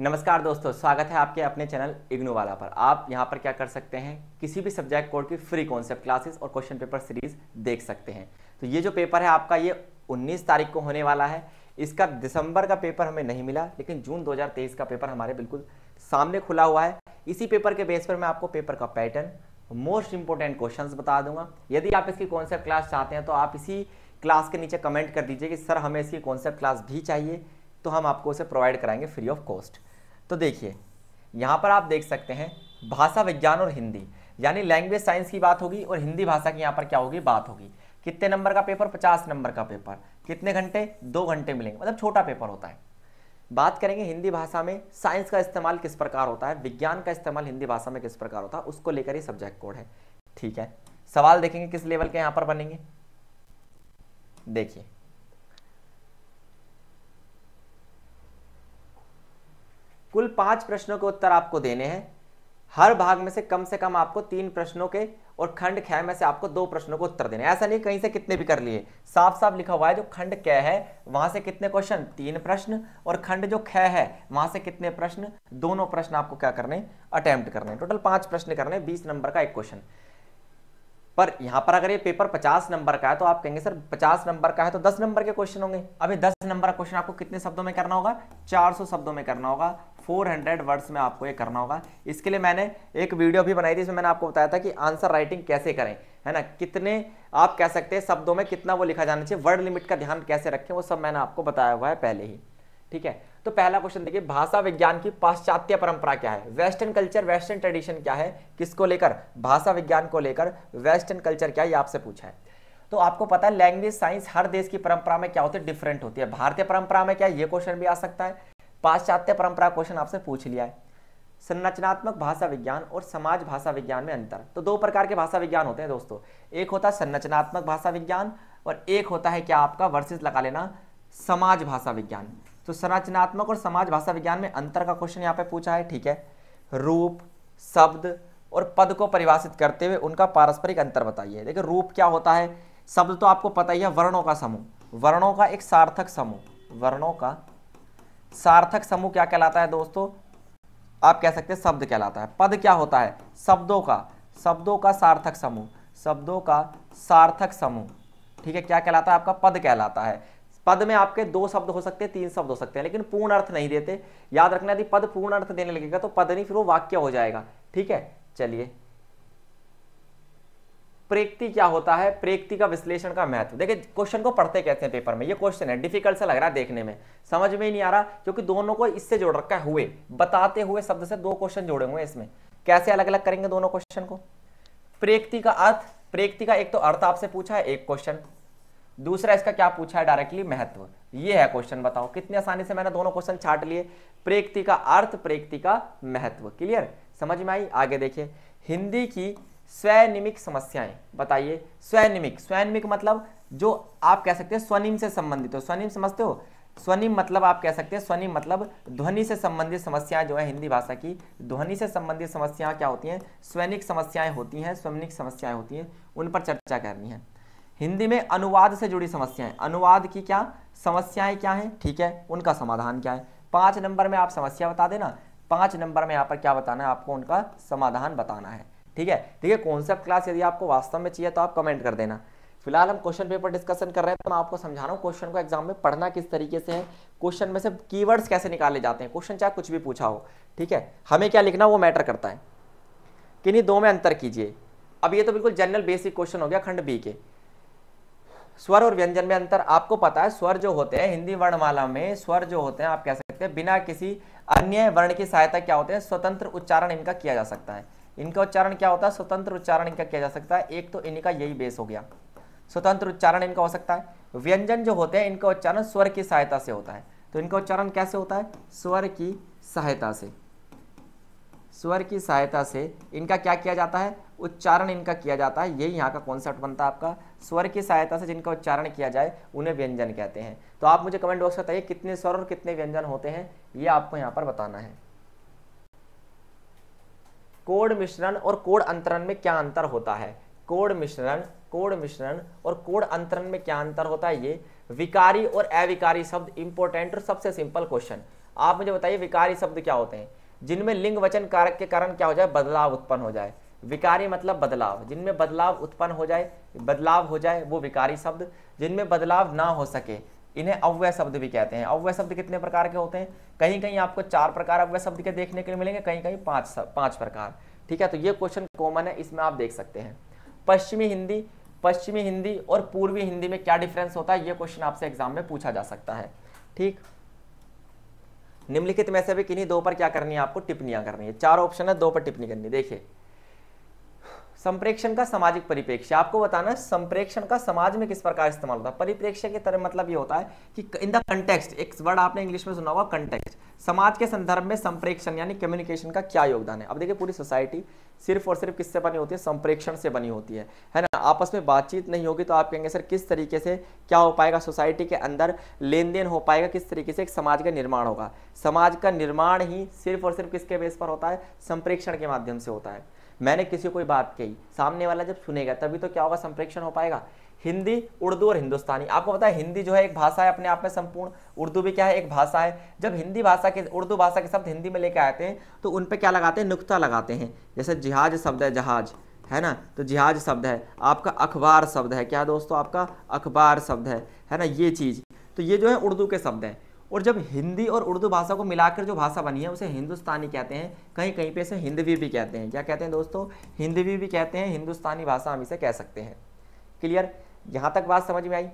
नमस्कार दोस्तों स्वागत है आपके अपने चैनल इग्नू वाला पर आप यहाँ पर क्या कर सकते हैं किसी भी सब्जेक्ट कोड की फ्री कॉन्सेप्ट क्लासेस और क्वेश्चन पेपर सीरीज देख सकते हैं तो ये जो पेपर है आपका ये 19 तारीख को होने वाला है इसका दिसंबर का पेपर हमें नहीं मिला लेकिन जून 2023 का पेपर हमारे बिल्कुल सामने खुला हुआ है इसी पेपर के बेस पर मैं आपको पेपर का पैटर्न मोस्ट इंपॉर्टेंट क्वेश्चन बता दूंगा यदि आप इसकी कॉन्सेप्ट क्लास चाहते हैं तो आप इसी क्लास के नीचे कमेंट कर दीजिए कि सर हमें इसकी कॉन्सेप्ट क्लास भी चाहिए तो हम आपको उसे प्रोवाइड कराएंगे फ्री ऑफ कॉस्ट तो देखिए यहाँ पर आप देख सकते हैं भाषा विज्ञान और हिंदी यानी लैंग्वेज साइंस की बात होगी और हिंदी भाषा की यहाँ पर क्या होगी बात होगी कितने नंबर का पेपर पचास नंबर का पेपर कितने घंटे दो घंटे मिलेंगे मतलब छोटा पेपर होता है बात करेंगे हिंदी भाषा में साइंस का इस्तेमाल किस प्रकार होता है विज्ञान का इस्तेमाल हिंदी भाषा में किस प्रकार होता है उसको लेकर ये सब्जेक्ट कोड है ठीक है सवाल देखेंगे किस लेवल के यहाँ पर बनेंगे देखिए कुल पांच प्रश्नों के उत्तर आपको देने हैं हर भाग में से कम से कम आपको तीन प्रश्नों के और खंड क्या में से आपको दो प्रश्नों को उत्तर देने ऐसा नहीं कहीं से कितने भी कर लिए साफ साफ लिखा हुआ है जो खंड क्या है वहां से कितने क्वेश्चन तीन प्रश्न और खंड जो ख है वहां से कितने प्रश्न दोनों प्रश्न आपको क्या करने अटैम्प्ट करने टोटल पांच प्रश्न करने बीस नंबर का एक क्वेश्चन पर यहाँ पर अगर ये पेपर पचास नंबर का है तो आप कहेंगे सर पचास नंबर का है तो दस नंबर के क्वेश्चन होंगे अभी दस नंबर का क्वेश्चन आपको कितने शब्दों में करना होगा चार सौ शब्दों में करना होगा फोर हंड्रेड वर्ड्स में आपको ये करना होगा इसके लिए मैंने एक वीडियो भी बनाई थी इसमें मैंने आपको बताया था कि आंसर राइटिंग कैसे करें है ना कितने आप कह सकते हैं शब्दों में कितना वो लिखा जाना चाहिए वर्ड लिमिट का ध्यान कैसे रखें वो सब मैंने आपको बताया हुआ है पहले ही ठीक है तो पहला क्वेश्चन देखिए भाषा विज्ञान की पाश्चात्य परंपरा क्या है वेस्टर्न कल्चर वेस्टर्न ट्रेडिशन क्या है किसको लेकर भाषा विज्ञान को लेकर वेस्टर्न कल्चर क्या है आपसे पूछा है तो आपको पता है लैंग्वेज साइंस हर देश की परंपरा में क्या होती है डिफरेंट होती है भारतीय परंपरा में क्या ये क्वेश्चन भी आ सकता है पाश्चात्य परंपरा क्वेश्चन आपसे पूछ लिया है संरचनात्मक भाषा विज्ञान और समाज भाषा विज्ञान में अंतर तो दो प्रकार के भाषा विज्ञान होते हैं दोस्तों एक होता है संरचनात्मक भाषा विज्ञान और एक होता है क्या आपका वर्सेस लगा लेना समाज भाषा विज्ञान तो संरचनात्मक और समाज भाषा विज्ञान में अंतर का क्वेश्चन यहाँ पे पूछा है ठीक है रूप शब्द और पद को परिभाषित करते हुए उनका पारस्परिक अंतर बताइए देखिए रूप क्या होता है शब्द तो आपको पता ही है वर्णों का समूह वर्णों का एक सार्थक समूह वर्णों का सार्थक समूह क्या कहलाता है दोस्तों आप कह सकते हैं शब्द कहलाता है पद क्या होता है शब्दों का शब्दों का सार्थक समूह शब्दों का सार्थक समूह ठीक है क्या कहलाता है आपका पद कहलाता है पद में आपके दो शब्द हो सकते हैं तीन शब्द हो सकते हैं लेकिन पूर्ण अर्थ नहीं देते याद रखना यदि पद पूर्ण अर्थ देने लगेगा तो पद नहीं फिर वो वाक्य हो जाएगा ठीक है चलिए प्रेक्ति क्या होता है प्रेक्ति का विश्लेषण का महत्व देखिए क्वेश्चन को पढ़ते कहते हैं पेपर में ये क्वेश्चन है डिफिकल्ट सा लग रहा है देखने में समझ में ही नहीं आ रहा क्योंकि दोनों को इससे जोड़ रखा है हुए बताते हुए शब्द से दो क्वेश्चन जोड़े हुए इसमें कैसे अलग अलग करेंगे दोनों क्वेश्चन को प्रेक्ति का अर्थ प्रेक्ति का एक तो अर्थ आपसे पूछा है एक क्वेश्चन दूसरा इसका क्या पूछा है डायरेक्टली महत्व ये है क्वेश्चन बताओ कितने आसानी से मैंने दोनों क्वेश्चन छाट लिए प्रेक्ति का अर्थ प्रेक्ति का महत्व क्लियर समझ में आई आगे देखिए हिंदी की स्वनिमिक समस्याएं बताइए स्वनिमिक स्वयनिमिक मतलब जो आप कह सकते हैं स्वनिम से संबंधित हो स्वनिम समझते हो स्वनिम मतलब आप कह सकते हैं स्वनिम मतलब ध्वनि से संबंधित समस्याएं जो है हिंदी भाषा की ध्वनि से संबंधित समस्याएं क्या होती हैं स्वनिक समस्याएं होती हैं स्वनिक समस्याएं होती हैं उन पर चर्चा करनी है हिंदी में अनुवाद से जुड़ी समस्याएं अनुवाद की क्या समस्याएं क्या हैं ठीक है उनका समाधान क्या है पाँच नंबर में आप समस्या बता देना पाँच नंबर में यहाँ पर क्या बताना है आपको उनका समाधान बताना है ठीक है ठीक है कॉन्सेप्ट क्लास यदि आपको वास्तव में चाहिए तो आप कमेंट कर देना फिलहाल हम क्वेश्चन पेपर डिस्कशन कर रहे हैं तो मैं आपको समझा रहा हूँ क्वेश्चन को एग्जाम में पढ़ना किस तरीके से है क्वेश्चन में से कीवर्ड्स कैसे निकाले जाते हैं क्वेश्चन चाहे कुछ भी पूछा हो ठीक है हमें क्या लिखना वो मैटर करता है किन्हीं दो में अंतर कीजिए अब ये तो बिल्कुल जनरल बेसिक क्वेश्चन हो गया खंड बी के स्वर और व्यंजन में अंतर आपको पता है स्वर जो होते हैं हिंदी वर्णमाला में स्वर जो होते हैं आप कह सकते हैं बिना किसी अन्य वर्ण की सहायता क्या होते हैं स्वतंत्र उच्चारण इनका किया जा सकता है इनका उच्चारण क्या होता है स्वतंत्र उच्चारण इनका किया जा सकता है एक तो इन्हीं का यही बेस हो गया स्वतंत्र उच्चारण इनका हो सकता है व्यंजन जो होते हैं इनका उच्चारण स्वर की सहायता से होता है तो इनका उच्चारण कैसे होता है स्वर की सहायता से स्वर की सहायता से इनका क्या किया जाता है उच्चारण इनका किया जाता है यही यहाँ का कॉन्सेप्ट बनता है आपका स्वर की सहायता से जिनका उच्चारण किया जाए उन्हें व्यंजन कहते हैं तो आप मुझे कमेंट बॉक्स बताइए कितने स्वर और कितने व्यंजन होते हैं ये आपको यहाँ पर बताना है कोड मिश्रण और कोड अंतरण में क्या अंतर होता है कोड मिश्रण कोड मिश्रण और कोड अंतरण में क्या अंतर होता है ये विकारी और अविकारी शब्द इंपॉर्टेंट और सबसे सिंपल क्वेश्चन आप मुझे बताइए विकारी शब्द क्या होते हैं जिनमें लिंग वचन कारक के कारण क्या हो जाए बदलाव उत्पन्न हो जाए विकारी मतलब बदलाव जिनमें बदलाव उत्पन्न हो जाए बदलाव हो जाए वो विकारी शब्द जिनमें बदलाव ना हो सके इन्हें अव्यय शब्द भी कहते हैं अव्यय शब्द कितने प्रकार के होते हैं कहीं कहीं आपको चार प्रकार अव्यय शब्द के देखने के लिए मिलेंगे कहीं कहीं पाँच पाँच प्रकार ठीक है तो ये क्वेश्चन कॉमन है इसमें आप देख सकते हैं पश्चिमी हिंदी पश्चिमी हिंदी और पूर्वी हिंदी में क्या डिफरेंस होता है ये क्वेश्चन आपसे एग्जाम में पूछा जा सकता है ठीक निम्नलिखित में से भी किन्हीं दो पर क्या करनी है आपको टिप्पणियाँ करनी है चार ऑप्शन है दो पर टिप्पणी करनी देखिए संप्रेक्षण का सामाजिक परिप्रेक्ष्य आपको बताना है संप्रेक्षण का समाज में किस प्रकार इस्तेमाल होता है परिप्रेक्ष्य के तरह मतलब ये होता है कि इन द कंटेक्स्ट एक वर्ड आपने इंग्लिश में सुना होगा कंटेक्स्ट समाज के संदर्भ में संप्रेक्षण यानी कम्युनिकेशन का क्या योगदान है अब देखिए पूरी सोसाइटी सिर्फ और सिर्फ किससे बनी होती है संप्रेक्षण से बनी होती है है ना आपस में बातचीत नहीं होगी तो आप कहेंगे सर किस तरीके से क्या हो पाएगा सोसाइटी के अंदर लेन देन हो पाएगा किस तरीके से एक समाज का निर्माण होगा समाज का निर्माण ही सिर्फ और सिर्फ किसके बेस पर होता है संप्रेक्षण के माध्यम से होता है मैंने किसी कोई बात कही सामने वाला जब सुनेगा तभी तो क्या होगा संप्रेक्षण हो पाएगा हिंदी उर्दू और हिंदुस्तानी आपको पता है हिंदी जो है एक भाषा है अपने आप में संपूर्ण उर्दू भी क्या है एक भाषा है जब हिंदी भाषा के उर्दू भाषा के शब्द हिंदी में लेकर आते हैं तो उन पर क्या लगाते हैं नुकता लगाते हैं जैसे जिहाज शब्द है जहाज है ना तो जिहाज शब्द है आपका अखबार शब्द है क्या दोस्तों आपका अखबार शब्द है है ना ये चीज़ तो ये जो है उर्दू के शब्द हैं और जब हिंदी और उर्दू भाषा को मिलाकर जो भाषा बनी है उसे हिंदुस्तानी कहते हैं कहीं कहीं पे इसे हिंदवी भी कहते हैं क्या कहते हैं दोस्तों हिंदवी भी कहते हैं हिंदुस्तानी भाषा हम इसे कह सकते हैं क्लियर यहाँ तक बात समझ में आई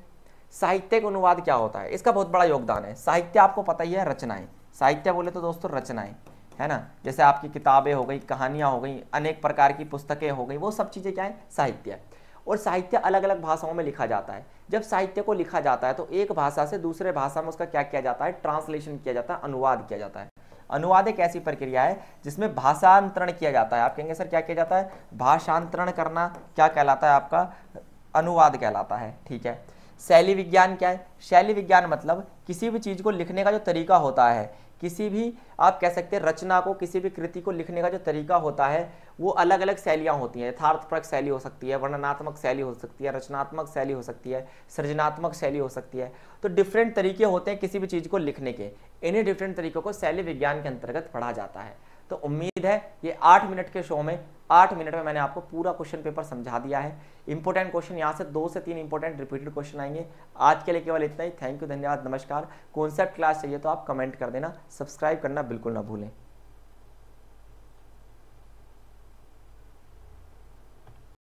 साहित्य का अनुवाद क्या होता है इसका बहुत बड़ा योगदान है साहित्य आपको पता ही है रचनाएँ साहित्य बोले तो दोस्तों रचनाएँ है ना जैसे आपकी किताबें हो गई कहानियाँ हो गई अनेक प्रकार की पुस्तकें हो गई वो सब चीज़ें क्या है साहित्य और साहित्य अलग अलग भाषाओं में लिखा जाता है जब साहित्य को लिखा जाता है तो एक भाषा से दूसरे भाषा में उसका क्या किया जाता है ट्रांसलेशन किया जाता है अनुवाद किया जाता है अनुवाद एक ऐसी प्रक्रिया है जिसमें भाषांतरण किया जाता है आप कहेंगे सर क्या किया जाता है भाषांतरण करना क्या कहलाता है आपका अनुवाद कहलाता है ठीक है शैली विज्ञान क्या है शैली विज्ञान मतलब किसी भी चीज़ को लिखने का जो तरीका होता है किसी भी आप कह सकते हैं रचना को किसी भी कृति को लिखने का जो तरीका होता है वो अलग अलग शैलियाँ होती हैं यथार्थपरक शैली हो सकती है वर्णनात्मक शैली हो सकती है रचनात्मक शैली हो सकती है सृजनात्मक शैली हो सकती है तो डिफरेंट तरीके होते हैं किसी भी चीज़ को लिखने के इन्हीं डिफरेंट तरीकों को शैली विज्ञान के अंतर्गत पढ़ा जाता है तो उम्मीद है ये आठ मिनट के शो में आठ मिनट में मैंने आपको पूरा क्वेश्चन पेपर समझा दिया है इंपॉर्टेंट क्वेश्चन यहाँ से दो से तीन इंपॉर्टेंट रिपीटेड क्वेश्चन आएंगे आज के लिए केवल इतना ही थैंक यू धन्यवाद नमस्कार कॉन्सेप्ट क्लास चाहिए तो आप कमेंट कर देना सब्सक्राइब करना बिल्कुल ना भूलें